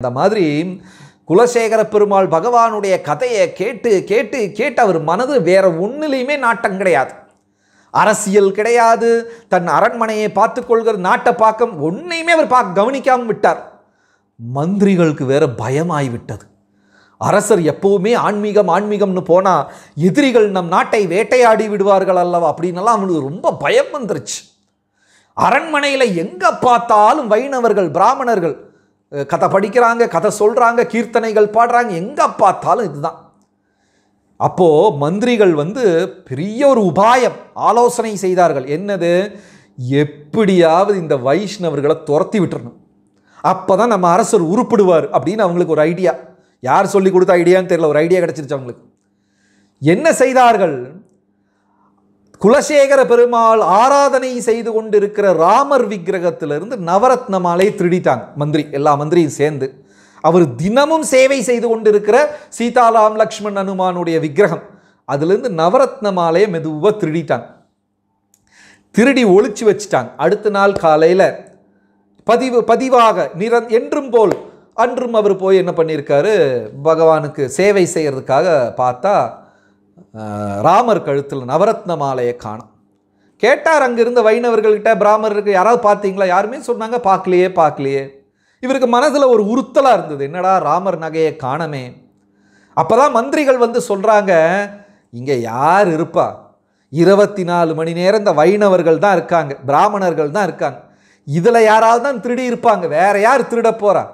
அந்த மாதிரி குலசேகர பெருமாள் பகவானுடைய கதையை கேட்டு கேட்டு கேட்டு அவர் மனது வேற ஒன்றுலேயுமே நாட்டம் கிடையாது அரசியல் கிடையாது தன் அரண்மனையை பார்த்து கொள்கிற நாட்டை பார்க்க ஒன்றையுமே அவர் பார்க்க கவனிக்காமல் விட்டார் மந்திரிகளுக்கு வேற பயமாய்விட்டது அரசர் எப்பவுமே ஆன்மீகம் ஆன்மீகம்னு போனால் எதிரிகள் நம் நாட்டை வேட்டையாடி விடுவார்கள் அல்லவா அப்படின்னலாம் அவனுக்கு ரொம்ப பயம் வந்துருச்சு அரண்மனையில் எங்கே பார்த்தாலும் வைணவர்கள் பிராமணர்கள் கதை படிக்கிறாங்க கதை சொல்கிறாங்க கீர்த்தனைகள் பாடுறாங்க எங்கே பார்த்தாலும் இதுதான் அப்போது மந்திரிகள் வந்து பெரிய ஒரு உபாயம் ஆலோசனை செய்தார்கள் என்னது எப்படியாவது இந்த வைஷ்ணவர்களை துரத்தி விட்டுறணும் அப்போ தான் நம்ம அரசர் உருப்பிடுவார் அப்படின்னு அவங்களுக்கு ஒரு ஐடியா யார் சொல்லி கொடுத்த ஐடியான்னு தெரியல ஒரு ஐடியா கிடச்சிருச்சு அவங்களுக்கு என்ன செய்தார்கள் குலசேகர பெருமாள் ஆராதனை செய்து கொண்டிருக்கிற ராமர் விக்கிரகத்திலிருந்து நவரத்ன திருடிட்டாங்க மந்திரி எல்லா மந்திரியும் சேர்ந்து அவர் தினமும் சேவை செய்து கொண்டிருக்கிற சீதாராம் லக்ஷ்மண் அனுமானுடைய விக்கிரகம் அதுலேருந்து நவரத்ன மாலையை மெதுவாக திருடிட்டாங்க திருடி ஒழிச்சு வச்சுட்டாங்க அடுத்த நாள் காலையில் பதிவு பதிவாக நிரந் என்றும் போல் அன்றும் அவர் போய் என்ன பண்ணியிருக்காரு பகவானுக்கு சேவை செய்கிறதுக்காக பார்த்தா ராமர் கழுத்தில் நவரத்ன மாலையை காணும் கேட்டார் அங்கே இருந்த வைணவர்கள்கிட்ட பிராமணருக்கு யாராவது பார்த்தீங்களா யாருமே சொன்னாங்க பார்க்கலையே பார்க்கலையே இவருக்கு மனதில் ஒரு உறுத்தலாக இருந்தது என்னடா ராமர் நகையை காணமே அப்போ தான் மந்திரிகள் வந்து சொல்கிறாங்க இங்கே யார் இருப்பா இருபத்தி நாலு மணி நேரம் இந்த வைணவர்கள் தான் இருக்காங்க பிராமணர்கள் தான் இருக்காங்க இதில் யாராவது தான் திருடி இருப்பாங்க வேறு யார் திருட போகிறா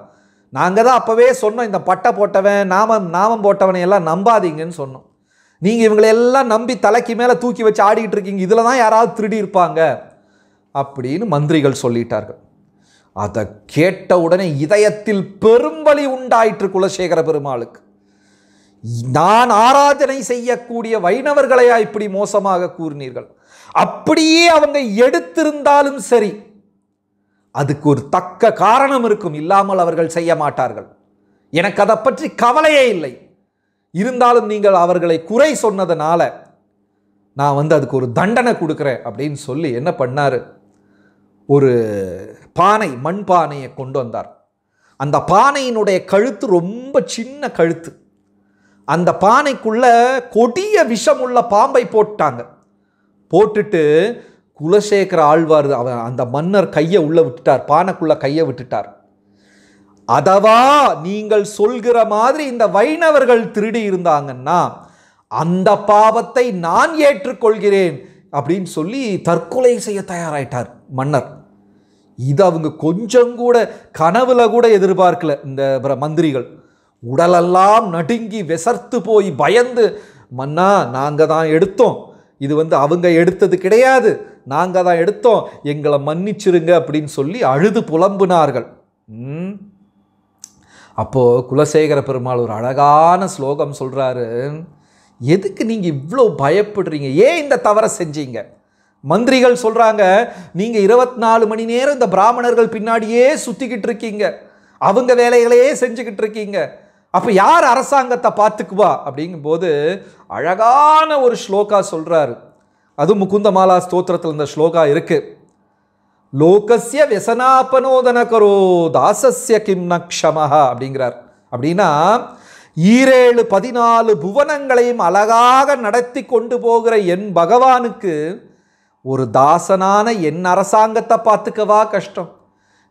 நாங்கள் தான் அப்போவே சொன்னோம் இந்த பட்டை போட்டவன் நாமம் நாமம் போட்டவனையெல்லாம் நம்பாதீங்கன்னு சொன்னோம் நீங்கள் இவங்களை எல்லாம் நம்பி தலைக்கு மேலே தூக்கி வச்சு ஆடிக்கிட்டு இருக்கீங்க இதில் தான் யாராவது திருடி இருப்பாங்க அப்படின்னு மந்திரிகள் சொல்லிட்டார்கள் அதை கேட்ட உடனே இதயத்தில் பெரும்பலி உண்டாயிற்று குலசேகர பெருமாளுக்கு நான் ஆராதனை செய்யக்கூடிய வைணவர்களையா இப்படி மோசமாக கூறினீர்கள் அப்படியே அவங்க எடுத்திருந்தாலும் சரி அதுக்கு ஒரு தக்க காரணம் இருக்கும் இல்லாமல் அவர்கள் செய்ய மாட்டார்கள் எனக்கு அதை பற்றி கவலையே இல்லை இருந்தாலும் நீங்கள் அவர்களை குறை சொன்னதுனால நான் வந்து அதுக்கு ஒரு தண்டனை கொடுக்குறேன் அப்படின்னு சொல்லி என்ன பண்ணார் ஒரு பானை மண் பானையை கொண்டு வந்தார் அந்த பானையினுடைய கழுத்து ரொம்ப சின்ன கழுத்து அந்த பானைக்குள்ள கொடிய விஷமுள்ள பாம்பை போட்டாங்க போட்டுட்டு குலசேகர ஆழ்வார் அவன் அந்த மன்னர் கையை உள்ளே விட்டுட்டார் பானைக்குள்ளே கையை விட்டுட்டார் அதவா நீங்கள் சொல்கிற மாதிரி இந்த வைணவர்கள் திருடி இருந்தாங்கன்னா அந்த பாவத்தை நான் ஏற்றுக்கொள்கிறேன் அப்படின்னு சொல்லி தற்கொலை செய்ய தயாராயிட்டார் மன்னர் இது அவங்க கொஞ்சம் கூட கனவுல கூட எதிர்பார்க்கல இந்த மந்திரிகள் உடலெல்லாம் நடுங்கி விசர்த்து போய் பயந்து மன்னா நாங்கள் தான் எடுத்தோம் இது வந்து அவங்க எடுத்தது கிடையாது நாங்கள் தான் எடுத்தோம் எங்களை மன்னிச்சிருங்க அப்படின்னு சொல்லி அழுது புலம்புனார்கள் அப்போது குலசேகர பெருமாள் ஒரு அழகான ஸ்லோகம் சொல்கிறாரு எதுக்கு நீங்கள் இவ்வளோ பயப்படுறீங்க ஏன் இந்த தவறை செஞ்சீங்க மந்திரிகள் சொல்கிறாங்க நீங்கள் இருபத்தி நாலு மணி நேரம் இந்த பிராமணர்கள் பின்னாடியே சுற்றிக்கிட்டு இருக்கீங்க அவங்க வேலைகளையே செஞ்சுக்கிட்டு இருக்கீங்க அப்போ யார் அரசாங்கத்தை பார்த்துக்குவா அப்படிங்கும்போது அழகான ஒரு ஸ்லோகா சொல்கிறாரு அது முகுந்தமாலா ஸ்தோத்திரத்தில் இந்த ஸ்லோகா இருக்குது லோகசிய வியசனாபனோதன கரோ தாசஸ்ய கிம் அப்படிங்கிறார் அப்படின்னா ஈரேழு பதினாலு புவனங்களையும் அழகாக நடத்தி கொண்டு போகிற என் பகவானுக்கு ஒரு தாசனான என் அரசாங்கத்தை பார்த்துக்கவா கஷ்டம்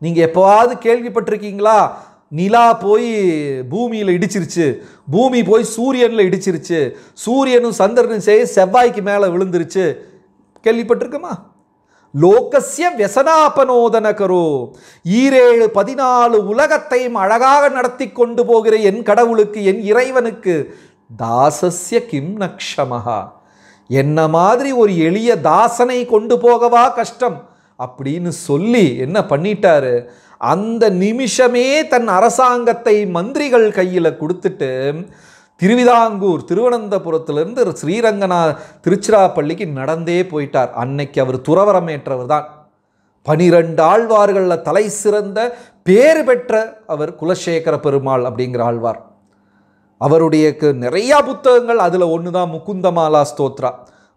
நீங்கள் எப்போவாவது கேள்விப்பட்டிருக்கீங்களா நிலா போய் பூமியில் இடிச்சிருச்சு பூமி போய் சூரியனில் இடிச்சிருச்சு சூரியனும் சந்திரனும் செய்ய செவ்வாய்க்கு மேலே விழுந்துருச்சு கேள்விப்பட்டிருக்குமா லோகசிய வியசனாபனோதன கரு ஈரேழு பதினாலு உலகத்தையும் அழகாக நடத்தி கொண்டு போகிற என் கடவுளுக்கு என் இறைவனுக்கு தாசசிய கிம் நக்ஷமஹா என்ன மாதிரி ஒரு எளிய தாசனை கொண்டு போகவா கஷ்டம் அப்படின்னு சொல்லி என்ன பண்ணிட்டாரு அந்த நிமிஷமே தன் அரசாங்கத்தை மந்திரிகள் கையில் கொடுத்துட்டு திருவிதாங்கூர் திருவனந்தபுரத்திலிருந்து ஸ்ரீரங்கநா திருச்சிராப்பள்ளிக்கு நடந்தே போயிட்டார் அன்னைக்கு அவர் துறவரமேற்றவர் தான் பனிரெண்டு ஆழ்வார்களில் தலை சிறந்த பேறு பெற்ற அவர் குலசேகர பெருமாள் அப்படிங்கிற ஆழ்வார் அவருடைய நிறையா புத்தகங்கள் அதில் ஒன்று தான் முகுந்தமாலா ஸ்தோத்ரா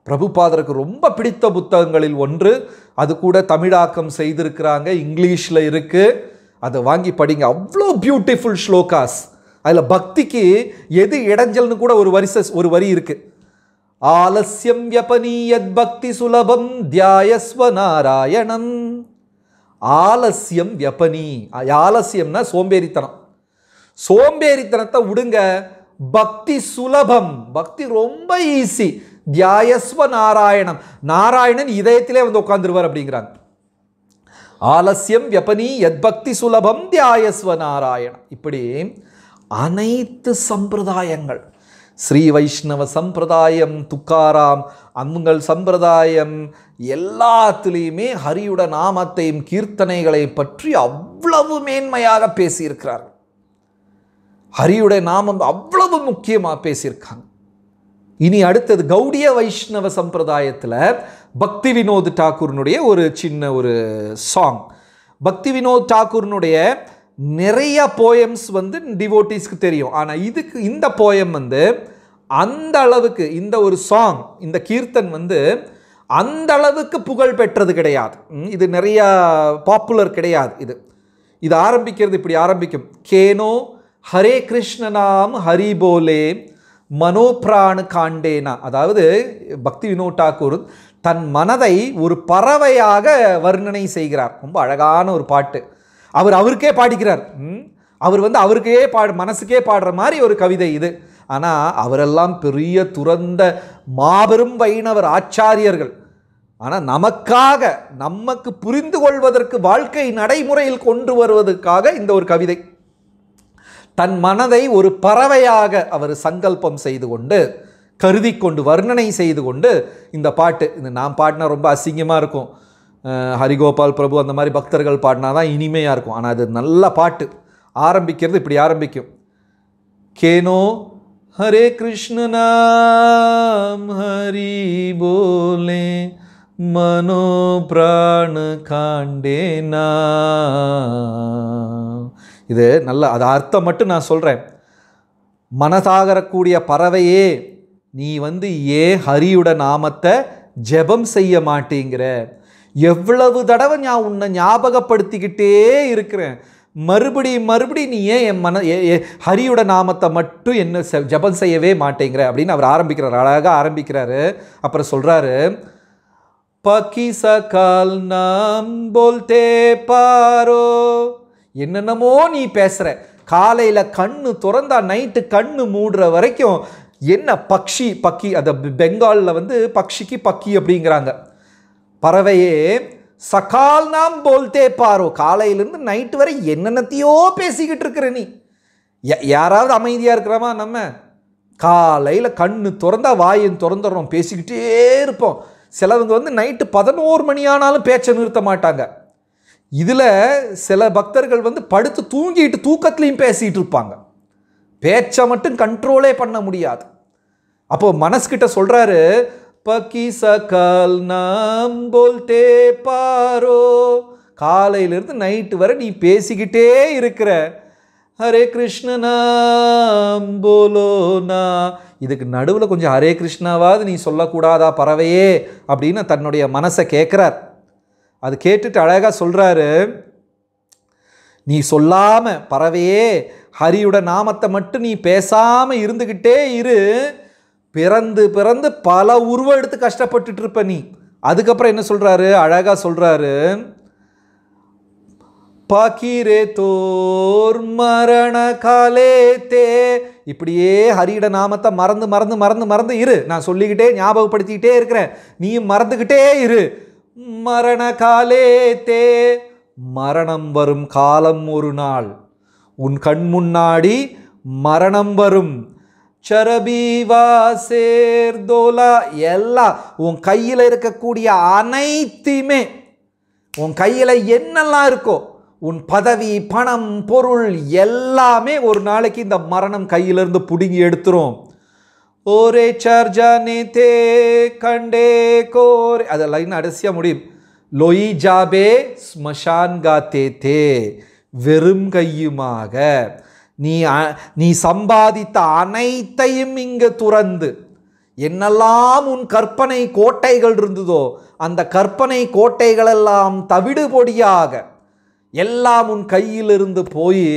பிரபுபாதருக்கு ரொம்ப பிடித்த புத்தகங்களில் ஒன்று அது கூட தமிழாக்கம் செய்திருக்கிறாங்க இங்கிலீஷில் இருக்குது அதை வாங்கி படிங்க அவ்வளோ பியூட்டிஃபுல் ஸ்லோகாஸ் அதில் பக்திக்கு எது இடைஞ்சல்னு கூட ஒரு வரிசை ஒரு வரி இருக்குது ஆலசியம் வியபனீயத் பக்தி சுலபம் தியாயஸ்வ நாராயணம் ஆலசியம் வியபனி ஆலசியம்னா சோம்பேறித்தனம் சோம்பேறித்தனத்தை விடுங்க பக்தி சுலபம் பக்தி ரொம்ப ஈஸி தியாயஸ்வ நாராயணம் நாராயணன் இதயத்திலே வந்து உட்காந்துருவார் அப்படிங்கிறாங்க ஆலசியம் வியபனி எத் பக்தி சுலபம் தியாயஸ்வ நாராயணம் இப்படி அனைத்து சம்பிரதாயங்கள் ஸ்ரீ வைஷ்ணவ சம்பிரதாயம் துக்காராம் அவங்கள் சம்பிரதாயம் எல்லாத்துலேயுமே ஹரியுட நாமத்தையும் கீர்த்தனைகளை பற்றி அவ்வளவு மேன்மையாக பேசியிருக்கிறார் ஹரியுடைய நாமம் அவ்வளவு முக்கியமாக பேசியிருக்காங்க இனி அடுத்தது கௌடிய வைஷ்ணவ சம்பிரதாயத்தில் பக்தி வினோத் டாக்கூர்னுடைய ஒரு சின்ன ஒரு சாங் பக்தி வினோத் டாக்கூர்னுடைய நிறைய போயம்ஸ் வந்து டிவோட்டிஸ்க்கு தெரியும் ஆனால் இதுக்கு இந்த போயம் வந்து அந்த அளவுக்கு இந்த ஒரு சாங் இந்த கீர்த்தன் வந்து அந்த அளவுக்கு புகழ் பெற்றது கிடையாது இது நிறைய பாப்புலர் கிடையாது இது இது ஆரம்பிக்கிறது இப்படி ஆரம்பிக்கும் கேனோ ஹரே கிருஷ்ணனாம் ஹரி போலே மனோபிராணு காண்டேனா அதாவது பக்தி வினோத் டாக்கூர் தன் மனதை ஒரு பறவையாக வர்ணனை செய்கிறார் ரொம்ப அழகான ஒரு பாட்டு அவர் அவருக்கே பாடிக்கிறார் அவர் வந்து அவருக்கே பாடு மனசுக்கே பாடுற மாதிரி ஒரு கவிதை இது ஆனால் அவரெல்லாம் பெரிய துறந்த மாபெரும் வைணவர் ஆச்சாரியர்கள் ஆனால் நமக்காக நமக்கு புரிந்து கொள்வதற்கு வாழ்க்கை நடைமுறையில் கொண்டு வருவதற்காக இந்த ஒரு கவிதை தன் மனதை ஒரு பறவையாக அவர் சங்கல்பம் செய்து கொண்டு கருதி கொண்டு வர்ணனை செய்து கொண்டு இந்த பாட்டு இது நான் பாடினா ரொம்ப அசிங்கமாக இருக்கும் ஹரிகோபால் பிரபு அந்த மாதிரி பக்தர்கள் பாடினா தான் இனிமையாக இருக்கும் ஆனால் அது நல்ல பாட்டு ஆரம்பிக்கிறது இப்படி ஆரம்பிக்கும் கேனோ ஹரே கிருஷ்ணனாம் ஹரி போலே மனோ பிராண காண்டேனா இது நல்ல அது அர்த்தம் மட்டும் நான் சொல்கிறேன் மனசாகரக்கூடிய பறவையே நீ வந்து ஏன் ஹரியோட நாமத்தை ஜெபம் செய்ய மாட்டேங்கிற எவ்வளவு தடவை நான் உன்னை ஞாபகப்படுத்திக்கிட்டே இருக்கிறேன் மறுபடி மறுபடி நீ ஏன் என் மன ஹரியோட நாமத்தை மட்டும் என்ன ஜபம் செய்யவே மாட்டேங்கிற அப்படின்னு அவர் ஆரம்பிக்கிறார் அழகாக ஆரம்பிக்கிறாரு அப்புறம் சொல்கிறாரு பக்கி சகால் நாம் போல்தே பாரோ என்னென்னமோ நீ பேசுகிற காலையில் கண்ணு திறந்தா நைட்டு கண்ணு மூடுற வரைக்கும் என்ன பக்ஷி பக்கி அதை பெங்காலில் வந்து பக்ஷிக்கு பக்கி அப்படிங்கிறாங்க பறவையே சகால் நாம் போல்தே பாரோ காலையிலேருந்து நைட்டு வரை என்னென்னத்தையோ பேசிக்கிட்டு இருக்கிற நீ யாராவது அமைதியாக இருக்கிறவா நம்ம காலையில் கண்ணு திறந்தா வாயும் திறந்துடுறோம் பேசிக்கிட்டே இருப்போம் சிலவங்க வந்து நைட்டு பதினோரு மணி ஆனாலும் பேச்சை நிறுத்த மாட்டாங்க இதில் சில பக்தர்கள் வந்து படுத்து தூங்கிட்டு தூக்கத்துலேயும் பேசிகிட்டு இருப்பாங்க பேச்சை மட்டும் கண்ட்ரோலே பண்ண முடியாது அப்போது மனசுக்கிட்ட சொல்கிறாரு பக்கி সকাল நாம் போல்தே பாரோ காலையிலிருந்து நைட்டு வரை நீ பேசிக்கிட்டே இருக்கிற ஹரே கிருஷ்ணனாம் போலோனா இதுக்கு நடுவில் கொஞ்சம் ஹரே கிருஷ்ணாவாவது நீ சொல்லக்கூடாதா பறவையே அப்படின்னு தன்னுடைய மனசை கேட்குறார் அது கேட்டுட்டு அழகாக சொல்கிறாரு நீ சொல்லாமல் பறவையே ஹரியோட நாமத்தை மட்டும் நீ பேசாமல் இருந்துக்கிட்டே இரு பிறந்து பிறந்து பல உருவம் எடுத்து கஷ்டப்பட்டுட்டு இருப்ப நீ அதுக்கப்புறம் என்ன சொல்கிறாரு அழகாக சொல்கிறாரு பகிரே தோர் மரண காலே தே இப்படியே ஹரியிட நாமத்தை மறந்து மறந்து மறந்து மறந்து இரு நான் சொல்லிக்கிட்டே ஞாபகப்படுத்திக்கிட்டே இருக்கிறேன் நீ மறந்துக்கிட்டே இரு மரண காலே தே மரணம் வரும் காலம் ஒரு நாள் உன் கண் முன்னாடி மரணம் வரும் சரபீவா சேர்தோலா எல்லாம் உன் கையில் இருக்கக்கூடிய அனைத்தையுமே உன் கையில் என்னெல்லாம் இருக்கோ உன் பதவி பணம் பொருள் எல்லாமே ஒரு நாளைக்கு இந்த மரணம் கையிலிருந்து பிடுங்கி எடுத்துரும் ஓரே சர்ஜானே தே கண்டே கோரே அதை லைன் அரிசியாக முடியும் லொயி ஜாபே ஸ்மஷான் காத்தே தே வெறும் கையுமாக நீ நீ சம்பாதித்த அனைத்தையும் இங்கு துறந்து என்னெல்லாம் உன் கற்பனை கோட்டைகள் இருந்ததோ அந்த கற்பனை கோட்டைகளெல்லாம் தவிடுபொடியாக எல்லாம் உன் கையிலிருந்து போய்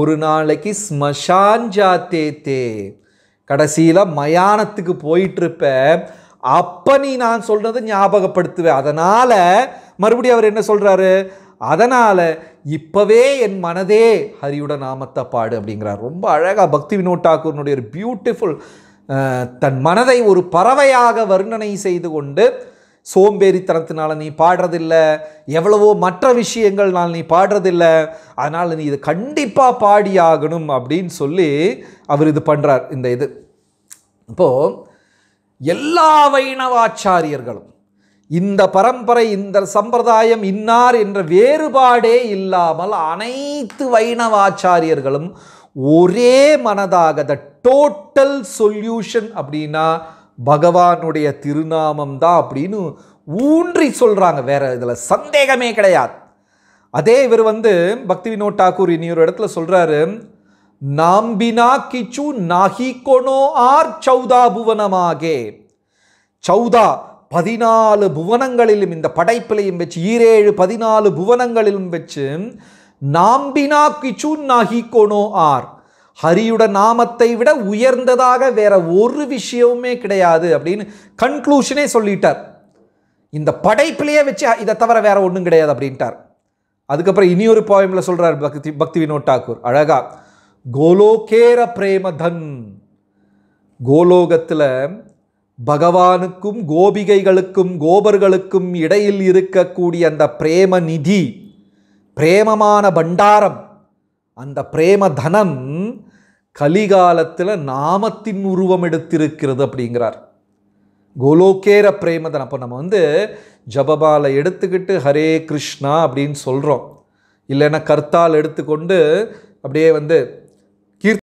ஒரு நாளைக்கு ஸ்மஷான் ஜாத்தேத்தே கடைசியில் மயானத்துக்கு போயிட்டுருப்ப அப்போ நீ நான் சொல்கிறத ஞாபகப்படுத்துவேன் அதனால் மறுபடியும் அவர் என்ன சொல்கிறாரு அதனால் இப்போவே என் மனதே ஹரியோட நாமத்தை பாடு அப்படிங்கிறார் ரொம்ப அழகாக பக்தி வினோத் டாக்கூர்னுடைய ஒரு பியூட்டிஃபுல் தன் மனதை ஒரு பறவையாக வர்ணனை செய்து கொண்டு சோம்பேறித்தனத்தினால் நீ பாடுறதில்லை எவ்வளவோ மற்ற விஷயங்கள்னால் நீ பாடுறதில்லை அதனால் நீ இது கண்டிப்பாக பாடியாகணும் அப்படின்னு சொல்லி அவர் இது பண்ணுறார் இந்த இது இப்போது எல்லா வைணவாச்சாரியர்களும் இந்த பரம்பரை இந்த சம்பிரதாயம் இன்னார் என்ற வேறுபாடே இல்லாமல் அனைத்து வைணவாச்சாரியர்களும் ஒரே மனதாக த டோட்டல் சொல்யூஷன் அப்படின்னா பகவானுடைய திருநாமம் தான் அப்படின்னு ஊன்றி சொல்கிறாங்க வேற இதில் சந்தேகமே கிடையாது அதே இவர் வந்து பக்தி வினோத் தாக்கூர் இனி ஒரு இடத்துல சொல்கிறாரு நாம்பினா கிச்சு நாஹி கொனோ ஆர் சௌதா புவனமாகே சௌதா பதினாலு புவனங்களிலும் இந்த படைப்பிலையும் வச்சு ஈரேழு பதினாலு புவனங்களிலும் வச்சு நாம்பினா கிச்சூன் சூன்னாகிக்கோனோ ஆர் ஹரியுட நாமத்தை விட உயர்ந்ததாக வேற ஒரு விஷயமுமே கிடையாது அப்படின்னு கன்க்ளூஷனே சொல்லிட்டார் இந்த படைப்பிலேயே வச்சு இதை தவிர வேற ஒன்றும் கிடையாது அப்படின்ட்டார் அதுக்கப்புறம் இனி ஒரு பாயமில் சொல்கிறார் பக்தி பக்தி வினோத் டாகூர் அழகா கோலோகேர பிரேமதன் கோலோகத்தில் பகவானுக்கும் கோபிகைகளுக்கும் கோபர்களுக்கும் இடையில் இருக்கக்கூடிய அந்த பிரேம நிதி பிரேமமான பண்டாரம் அந்த பிரேம தனம் கலிகாலத்தில் நாமத்தின் உருவம் எடுத்திருக்கிறது அப்படிங்கிறார் கோலோகேர பிரேமதன் அப்போ நம்ம வந்து ஜபபாலை எடுத்துக்கிட்டு ஹரே கிருஷ்ணா அப்படின்னு சொல்கிறோம் இல்லைன்னா கர்த்தால் எடுத்துக்கொண்டு அப்படியே வந்து